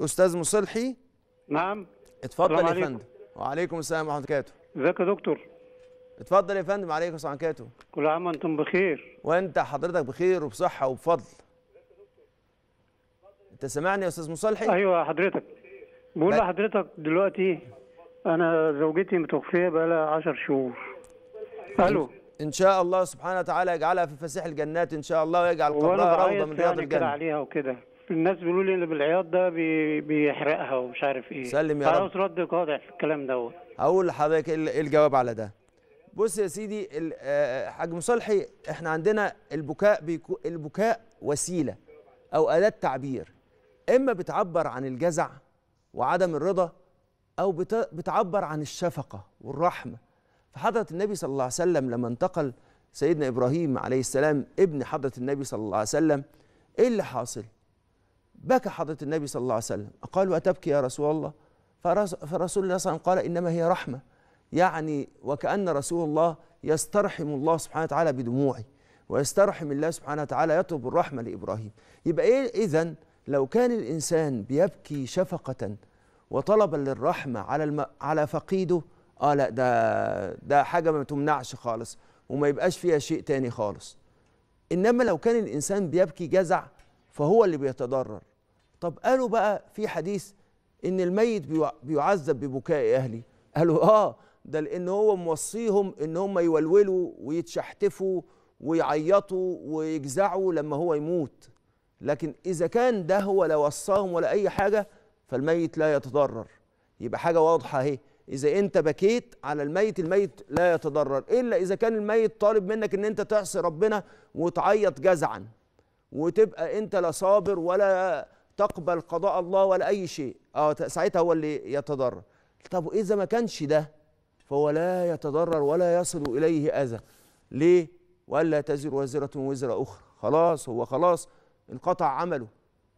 استاذ مصلحي نعم اتفضل يا فندم وعليكم السلام ورحمه الله وبركاته ازيك يا دكتور اتفضل يا فندم عليكم السلام ورحمه الله وبركاته كل عام وانتم بخير وانت حضرتك بخير وبصحه وبفضل انت سامعني يا استاذ مصلحي ايوه حضرتك بقول لحضرتك دلوقتي انا زوجتي متوفيه بقى لها 10 شهور الو ان شاء الله سبحانه وتعالى يجعلها في فسيح الجنات ان شاء الله ويجعل قبرها روضه من رياض يعني الجنه عليها وكده الناس بيقولوا لي اللي بالعياط ده بي... بيحرقها ومش عارف ايه سلم يا رب خلاص رد قاطع في الكلام دوت اقول لحضرتك ايه الجواب على ده بص يا سيدي آه، آه، حاج مصالحي احنا عندنا البكاء بيكو البكاء وسيله او اداه تعبير اما بتعبر عن الجزع وعدم الرضا او بتعبر عن الشفقه والرحمه فحضره النبي صلى الله عليه وسلم لما انتقل سيدنا ابراهيم عليه السلام ابن حضره النبي صلى الله عليه وسلم ايه اللي حاصل بكى حضرة النبي صلى الله عليه وسلم قالوا أتبكي يا رسول الله فرسول الله صلى الله عليه وسلم قال إنما هي رحمة يعني وكأن رسول الله يسترحم الله سبحانه وتعالى بدموعي ويسترحم الله سبحانه وتعالى يطلب الرحمة لإبراهيم يبقى إيه إذن لو كان الإنسان بيبكي شفقة وطلبا للرحمة على الم... على فقيده آه لا ده ده حاجة ما تمنعش خالص وما يبقاش فيها شيء تاني خالص إنما لو كان الإنسان بيبكي جزع فهو اللي بيتضرر طب قالوا بقى في حديث ان الميت بيعذب ببكاء اهلي قالوا اه ده لان هو موصيهم ان هم يولولوا ويتشحتفوا ويعيطوا ويجزعوا لما هو يموت لكن اذا كان ده هو لا وصاهم ولا اي حاجه فالميت لا يتضرر يبقى حاجه واضحه اهي اذا انت بكيت على الميت الميت لا يتضرر الا اذا كان الميت طالب منك ان انت تعصي ربنا وتعيط جزعا وتبقى انت لا صابر ولا تقبل قضاء الله ولا اي شيء اه ساعتها هو اللي يتضرر طب اذا ما كانش ده فهو لا يتضرر ولا يصل اليه اذى ليه ولا تزر وازره وزر اخرى خلاص هو خلاص انقطع عمله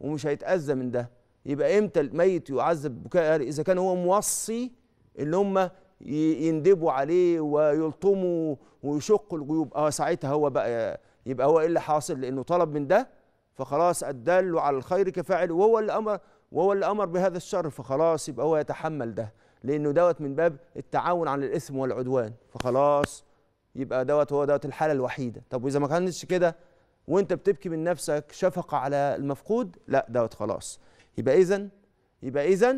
ومش هيتاذى من ده يبقى امتى الميت يعذب بكاء اذا كان هو موصي ان هم يندبوا عليه ويلطموا ويشقوا الجيوب اه ساعتها هو بقى يبقى هو ايه اللي حاصل لانه طلب من ده فخلاص الدل على الخير كفاعل وهو اللي امر وهو اللي امر بهذا الشر فخلاص يبقى هو يتحمل ده لانه دوت من باب التعاون على الاثم والعدوان فخلاص يبقى دوت هو دوت الحاله الوحيده طب واذا ما كانتش كده وانت بتبكي من نفسك شفقه على المفقود لا دوت خلاص يبقى اذا يبقى اذا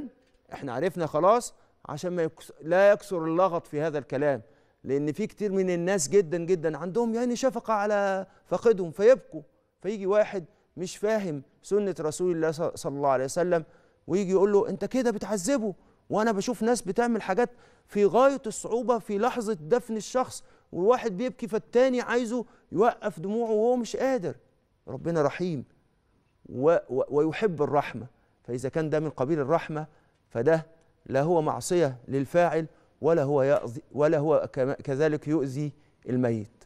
احنا عرفنا خلاص عشان ما يكس... لا يكثر اللغط في هذا الكلام لان في كتير من الناس جدا جدا عندهم يعني شفقه على فقدهم فيبكوا فيجي واحد مش فاهم سنة رسول الله صلى الله عليه وسلم ويجي يقول له أنت كده بتعذبه وأنا بشوف ناس بتعمل حاجات في غاية الصعوبة في لحظة دفن الشخص والواحد بيبكي فالتاني عايزه يوقف دموعه وهو مش قادر ربنا رحيم و و ويحب الرحمة فإذا كان ده من قبيل الرحمة فده لا هو معصية للفاعل ولا هو يأذي ولا هو كذلك يؤذي الميت